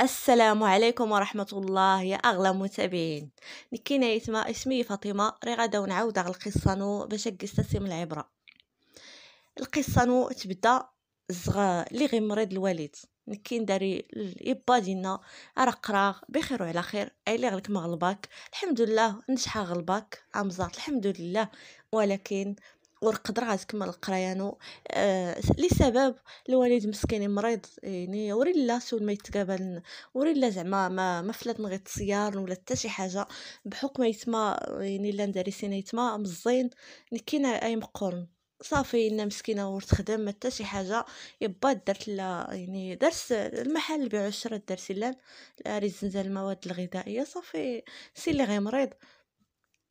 السلام عليكم ورحمة الله يا أغلى متابعين نكينا يتما اسمي فاطمة ري غادا ونعاود على القصة نو باش تستسم العبرة القصة نو تبدا زغا لي غي مريض الوالد نكين داري الإبا ديالنا راه قراغ بخير وعلى خير ايلي غلك مغلباك الحمد لله نجحا غلباك امزات الحمد لله ولكن ورقد راه تكمل القرايانو يعني، آه لسبب الوالد مسكين مريض يعني وري لا سول ما يتقابل وري لا زعما ما ما فلات غير السيار ولا حتى شي حاجه بحكم يتما يعني لا ندرسين يتما مزين كاين اي مقرن صافي انا مسكينه وتخدم ما حتى شي حاجه يبا درت لا يعني درس المحل اللي بيعو الشرا درت لان ريزنزا المواد الغذائيه صافي سي اللي غير مريض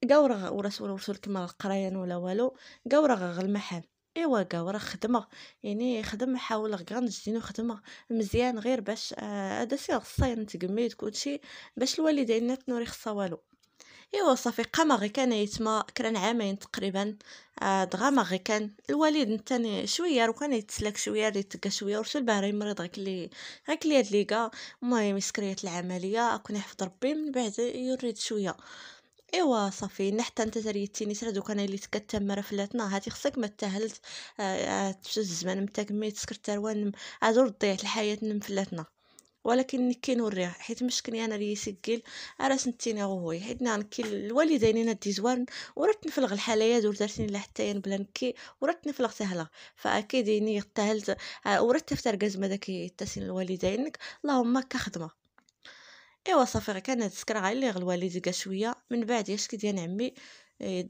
قاو ورسول ورسول كما القرايان ولا والو قاو راه المحل ايوا كاع راه خدمه يعني خدم حاول غان نجدينو خدمه مزيان غير باش هذا آه سير الصين تقميد كلشي باش الوالدين نوري خصا والو ايوا صافي قام غي كان يتما كران عامين تقريبا آه دغا غي كان الوالد نتاني شويه راه كان يتسلك شويه يتقى شويه ورسل باه يمرض غيك لي غيك لي هاد ليغا المهم سكريات العمليه كون يحفظ ربي من بعد يريد شويه ايوا صافي حتى انت تريتيني ترى دوك انا اللي تكتم رفلاتنا هاتي خصك ما تاهلت آه، آه، تشز الزمان متى كمي تسكر وان عادو ضيع الحياه نمفلاتنا ولكن كي نوريه حيت مشكني انا اللي يسجل ارا نتيني غوي حيت نكي الوالدين انا دي زوان ورات نفلغ الحاليه دور دارتني لا حتى بلا نكي ورات نفلغ تهلا فاكيد اني تهلت آه، ورات تفتر قزمه داك تسين الوالدينك اللهم كخدمه ايوا صافي غير كان هاد غير اللي غلوا لي ديك شويه من بعد يشكي ديال عمي إيه،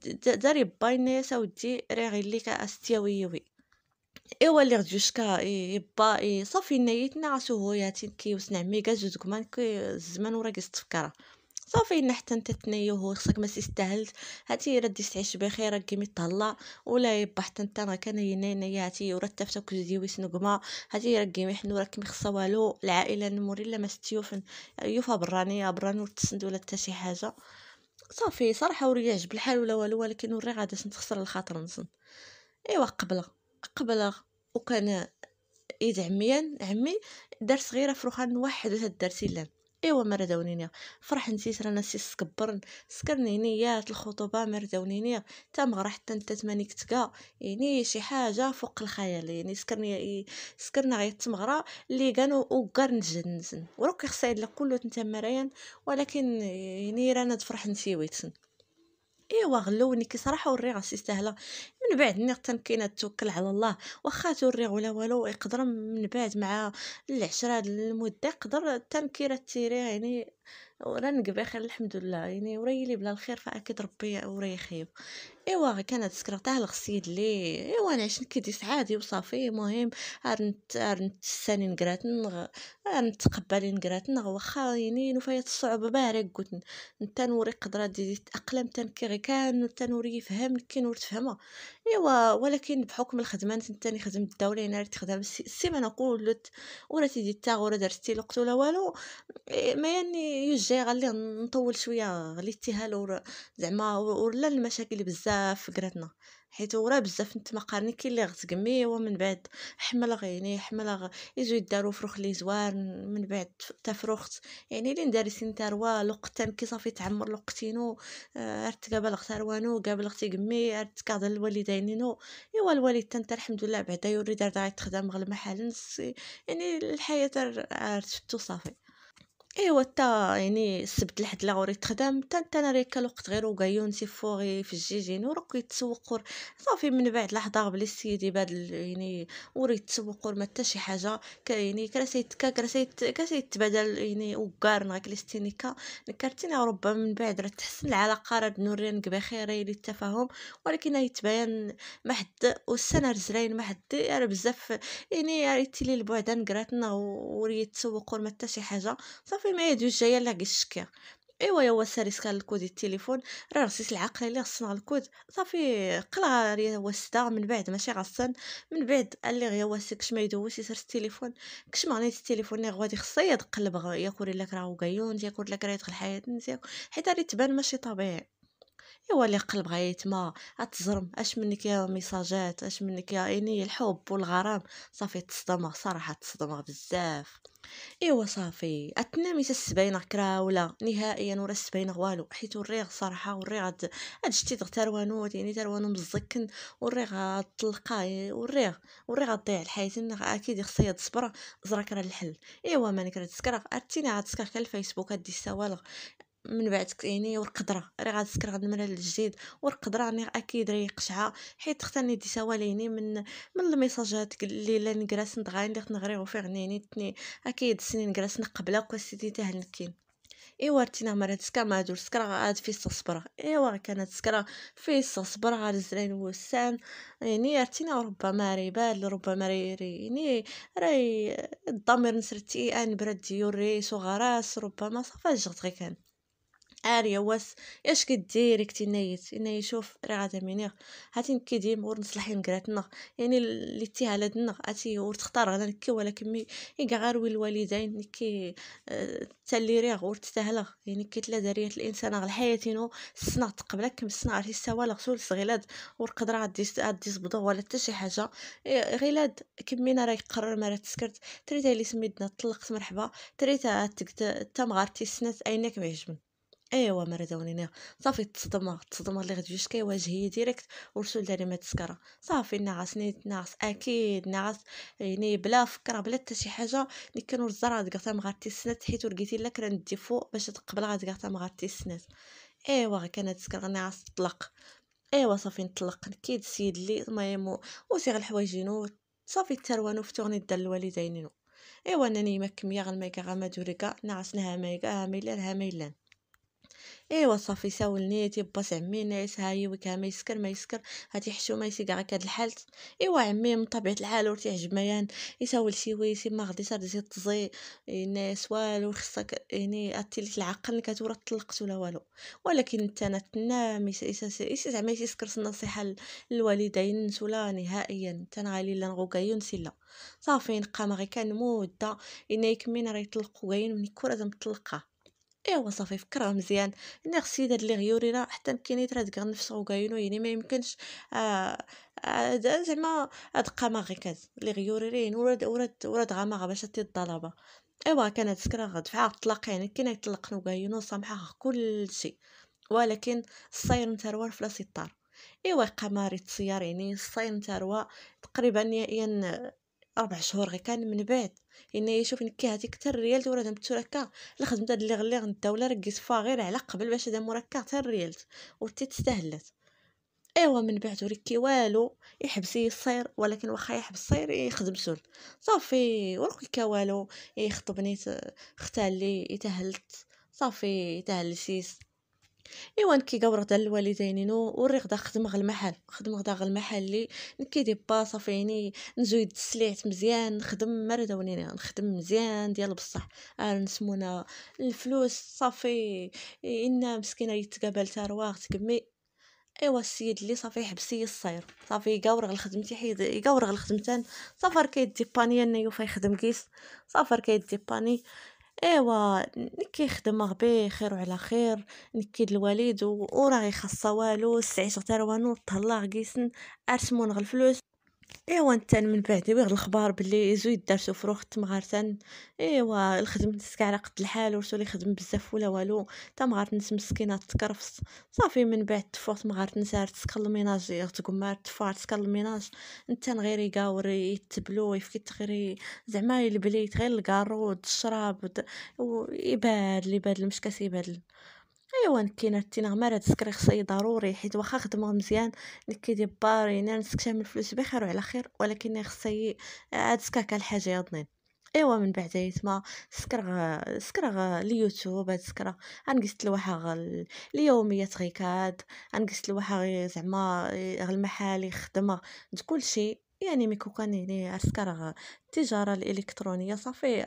داري بايني اودي ري غير لي كاستياوي ايوا اللي غديو شكا يبا صافي نيتنا عسو هو ياتين كيوسن عمي كي جوج كمان الزمان وراه كيستفكر صافي إن حتى نتا وهو خصك ما تستاهلش هاتي ردي تعيش بخير راك كيما تهلا ولا يبا حتى نتا راه كان ينينا هاتي ورا تافتك ديويس نقما هاتي راك كيما حنو راك ما خصها والو العائله نموري لا ما ستيوفن يوفا براني براني وتسند تسند ولا حتى شي حاجه صافي صراحه وري عجب الحال ولا والو ولكن وري غادا نخسر الخاطر نصن ايوا قبله قبله وكان يد عميان عمي دار صغيره فروخان واحد هاد دار سيلان ايوا ما فرح نسيت رانا سي سكبرن نيات الخطوبه ما تا حتى مغرى حتى نتا تماني كتكا يعني شي حاجه فوق الخيال يعني سكرني سكرنا غير تمغرى اللي كانوا وكار نجنزن وراك خصها لك كله تنتا مرايان ولكن يعني رانا تفرح نسيويتسن ايوا غلوني كي صراحه راسي ساهله من بعد نيغ تنكينا توكل على الله واخا توري ولا والو يقدر من بعد مع العشره المده يقدر تنكيره تيري يعني ورانك بخير الحمد لله يعني وريلي بلا الخير فاكيد ربي وري خيب ايوا غير كانت سكرة تاع الغسيل لي ايوا نعيش كيديس عادي وصافي مهم ارنت ارنت ساني نقرات نغ ارنت تقبلي نقرات واخا يعني نفايات الصعوبه بارك قلت نتا نوري قدره دي تاقلم تنكي غير كان تنوري نوري يفهم كي نور تفهمها ايوا ولكن بحكم الخدمه نتا نخدم الدوله انا تخدم السيمانه قولت ورا سيدي تاغ ورا درتي الوقت ولا والو إيه، ما يعني يجي الجاي نطول شويه غليتيها له زعما ولا المشاكل بزاف في قراتنا حيت ورا بزاف نت مقارني كي اللي غتقمي ومن بعد حمل غيني حمل غ... يجو يدارو فروخ لي زوار من بعد تفروخت يعني اللي ندارسين تروا لقتان كي صافي تعمر لقتينو آه، عرفت قابل اختاروانو قابل اختي قمي عرفت كاد الوالدينينو ايوا الوالد تنت الحمد لله بعدا يوري دار دايت خدام غير محل يعني الحياه عرفت صافي ايوا تا يعني السبت لحد لاغوري تخدم تا انت انا ريكا الوقت غير وكايون فوغي في الجيجين وراك يتسوق صافي من بعد لحظه بلي السيد بعد يعني وري يتسوق ما تا شي حاجه يعني كراسيت كا كراسيت تبادل يعني وكار نغا كليستينيكا نكرتينا ربما من بعد راه تحسن العلاقه راه نورينك بخير للتفاهم ولكن يتبين ما حد والسنه رزلاين ما حد راه بزاف يعني ريتي لي البعد نكراتنا وريت يتسوق ما تا شي حاجه صافي صافي ما يدوش جايه لا الشكير ايوا يا سارس كان الكود التليفون راه رسيس العقل اللي خصنا الكود صافي قلا يا وستا من بعد ماشي غصن من بعد قال لي غير واسك كش ما يدوز يسرس التليفون كش معنى غنيت التليفون اللي غادي خصي يتقلب ياكل لك راهو قايون ياكل لك راه يدخل حياة حيت راه تبان ماشي طبيعي ايوا اللي قلب غيتما غتزرم اش منك يا ميساجات اش منك يا عيني الحب والغرام صافي تصدمه صراحه تصدمه بزاف ايوا صافي اتنامي السباينه كراوله نهائيا ورا السباينه والو حيت الريغ صراحه والريغ هاد شتي دغ تروانو يعني تروانو مزكن والريغ غتلقاه والريغ والريغ غضيع الحياه اكيد خصها تصبر زراك راه الحل ايوا مانك راه تسكر عرفتيني عاد تسكر الفيسبوك هادي السوالغ من بعد يعني والقدره راه غنسكر غاد الملل الجديد والقدره راني اكيد راهي قشعه حيت اختني ديتا واليني من من الميساجات اللي لا نكراس ندغاني نغريو نغري غنيني تني اكيد سنين نكراس نقبله تاع تهنكين ايوا رتينا مرة تسكا ما دور سكرا عاد في الصبر ايوا كانت سكرا في الصبر على الزرين وسان يعني رتينا ربما ريبال ربما ريري يعني راي الضمير نسرتي ان برد يوري ريس ربما صافا جغت غي كان اريا واس اش كديري كنتي نايت انا شوف راه غادا مينيغ هاتين نكيدي مور نصلحي كراتنا يعني اللي تي على دنا هاتي تختار على نكي كمي مي غاروي الوالدين نكي تاليري غور تستاهل يعني كي تلا داريه الانسان على حياتينو سنا تقبلك كم سنا عرفتي سوا لا غسول صغيلاد ورقدر غادي عدي زبدو ولا حتى شي حاجه إيه، غيلاد كمينا راه يقرر ما تسكرت تريتا اللي سميتنا طلقت مرحبا تريتا تمغارتي سنات اينك ما ايوا مرضوني نعم. صافي تصدمه التصدمه اللي غتجي شكا واجهيه ديريكت ورسول داري ما تسكره صافي نعس نيت نعس اكيد نعس يعني بلا فكره بلا حتى شي حاجه ملي كانوا الزرع تقطع مغارتي السنات حيت لقيتي لا كندي فوق باش تقبل غتقطع مغارتي السنات ايوا كانت تسكر نعس طلق ايوا صافي نطلق كيد السيد اللي المهم وسير الحوايجينو صافي تروانو فتورني دا الوالدينينو ايوا انا نيمك غنميكا غنمايكا غمادوريكا نعس نها مايكا هاميلان هاميلان ايوا صافي ساولني تيبا عمي ناس ها هي ويك ما يسكر ما يسكر هاتي حشومه يسي كاع كاد الحال ايوا عمي من طبيعه الحال ور تيعجب ميان يساول شي سي ما غادي تردي تزي ناس والو خصك يعني لك العقل كتورى طلقت ولا والو ولكن انت تنام يسي زعما يسكر النصيحه للوالدين ولا نهائيا انت غالي لا نغوكايون لا صافي نقام غي كان مده إنا يكمين راه يطلقو غاين من كرة مطلقة ايوا صافي فكر مزيان اني خصي هاد لي غيورينا حتى مكيني تراد غنفسخ وكاينو يعني ما يمكنش آه، آه، زعما هاد قماغي غيكاز لي غيوريرين يعني وراد وراد وراد غماغ باش تي الطلبه ايوا كانت سكرا دفعه طلاق يعني كي نطلق وكاينو سامحه كلشي ولكن الصاير متروار في لاسيطار ايوا قماري السيار يعني الصاير روا تقريبا نهائيا اربع شهور غير كان من بعد اني يشوف نكي هذيك حتى الريال ورا دمت تركا خدمت هاد اللي غلي ولا ركز فا غير على قبل باش هذا مركا حتى الريال وتي تستهلت ايوا من بعد وريكي والو يحبس الصير ولكن واخا يحبس الصير يخدم سول صافي وركي والو يخطبني اختالي يتهلت صافي تهلسيس إيوا نكيكاو رغدا الوالدين نو وري غدا خدم غ المحل خدم غدا غ المحل لي نكيدي صافي فيني نزوي السلعت مزيان نخدم مردا ونينا نخدم مزيان ديال بصح نسمونا الفلوس صافي إنا مسكينة يتقابل تا رواغ تكمي ايوا السيد اللي صافي حبسي الصير صافي يقاور خدمتي حيد يقاور غل خدمتان صافر كيدي باني انا يوفا يخدم كيس صافر كيدي باني ايوا نكي خدم ربي خير وعلى خير نكيد الوالد وراهي خاصه والو السعيش غتر وانو الطلاق قيسن ارسمون غير إيوا نتا من بعد غير الخبار بلي زويد دارتو فروخ روحو تمغارتن إيوا الخدمة تسكع على قد الحال ورسولي خدم بزاف ولا والو مغارت نت مسكينة تكرفس صافي من بعد مغارت نسى نسارت الميناج الميناجير تقمارت تفار تسكل الميناج نتا غير يقاور يتبلو يفكي تغري زعما البليت غير الكارو الشراب و يبادل يبادل مش كاس يبادل ايوا كاينات تينغمارة تسكري شي ضروري حيت واخا خدمه مزيان كيدير بارينا من الفلوس بخير وعلى خير ولكن خصها عاد آه، سكاكا الحاجه يا ضنين ايوا من بعد يتما سكر سكر اليوتيوب هاد سكر انقست لواحد غل... اليوميات غيكاد انقست لواحد زعما آه، المحال خدمه كلشي يعني مي كوكان يعني عسكر التجارة الإلكترونية صافي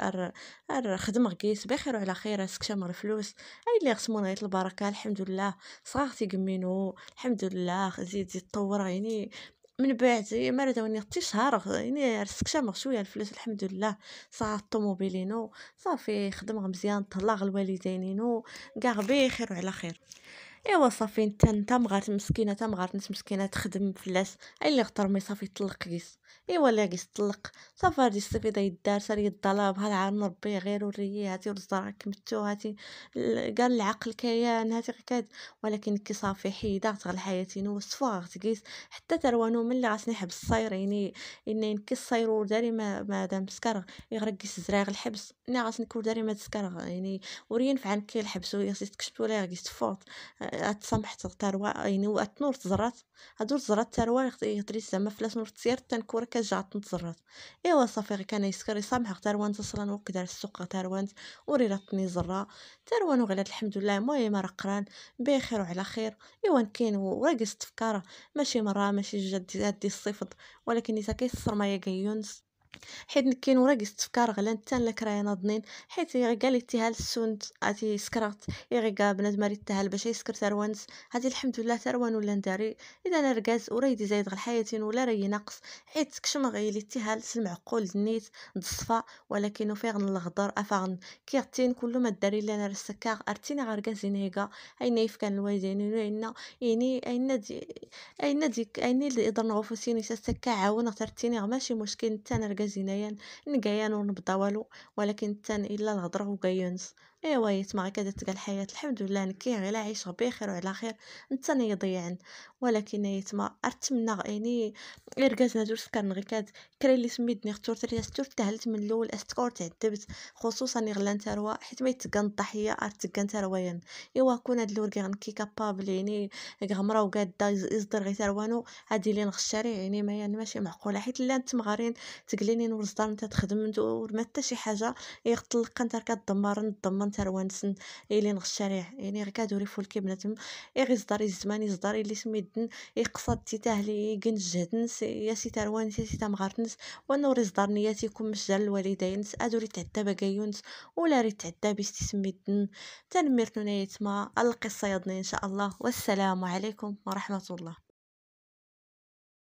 ار خدم غيس بخير وعلى خير عسكشام الفلوس هاي اللي غتمون غير البركة الحمد لله صغار تيكمينو الحمد لله زيد زيد طور يعني من بعد ما رداوني حتى شهر يعني رسكشام شويه الفلوس الحمد لله صاع الطوموبيلينو صافي خدمه مزيان طلع الوالدينينو كاع بخير وعلى خير ايوا صافي نتا نتا مغارت مسكينه تا مغارت نت مسكينه تخدم فلاس اللي خطر مي صافي طلق قيس ايوا لا قيس طلق صافي هادي السفيده يدار لي الظلام بحال عام ربي غير وريه هاتي والزرع كمتو هاتي قال العقل كيان هاتي كاد ولكن كي صافي حيده غتغل حياتي نوصفوها غتقيس حتى تروانو ملي حبس الصير يعني اني كي الصير وداري ما مادام سكر يغرق قيس الزراغ الحبس اني غاسني كور داري ما تسكر يعني ورين فعن كي الحبس ويغسي تكشبو لا غيس تفوت اتسامح تغتار يعني وقت نور تزرات هادو تزرات تاروا يغتريس زعما فلاس نور تسير تنكور كتجع تنتزرات ايوا صافي غير كان يسكر يسامح غتاروانت اصلا على السوق غتاروانت وري راتني زرا تاروان وغلات الحمد لله المهم راه قران بخير وعلى خير ايوا كاين وراقص تفكاره ماشي مره ماشي جد دي الصفد ولكن اذا كيسر ما يا يونس حيت نكين وراك استفكار نتا تان لكرايا ناضنين حيت قال لي تيها السوند اتي سكرات يغيقا بنات ماري تهال باش يسكر تروانس هادي الحمد لله تروان ولا نداري اذا انا رقاز وريدي زايد غل حياتي ولا راي ناقص حيت كشما غي لي تيها المعقول نيت ضصفا ولكن غن الغدر افاغن كيغتين كل ما داري اللي انا ارتيني غير غركاز نيغا اين كان الوالدين اين يعني اين دي اين ديك اين اللي يضرنا غفوسين سكا عاون غترتيني ماشي مشكل انا رقاز زينيا كازينيان نبدا والو ولكن تان الا الهضره وكايونس ايوا يتما هكا درت الحياه الحمد لله نكي غير عايشه بخير وعلى خير انت انا ضيعن ولكن يتما ارتمنا يعني اركازنا دور سكر كاد كري اللي سميتني خطور ترياس ستور تهلت من الاول استكور تعذبت خصوصا غلان تروا حيت ما يتقن الضحيه ارتقن ترويان ايوا يعني. كون هاد الورقي غنكي كابابل يعني غمره وقاد يصدر غير تروانو هادي اللي نغشري يعني ما يعني ماشي معقوله حيت لا انت مغارين نور الدار انت تخدم انت ما حتى شي حاجه يغطلق انت كدمر ندمر حتى روانسن إلي نغشريح يعني غير كادوري فولكي بنادم إغي صدار الزمان يصدر إلي سميدن لي كن جهدنس يا سي تروانس يا سي تمغارتنس ونور يصدر نياتي كون مشجال الوالدينس أدوري تعدى بقايونس ولا ريت تعدى بيستي تسميدن تنميرتو نايتما القصة يضني إن شاء الله والسلام عليكم ورحمة الله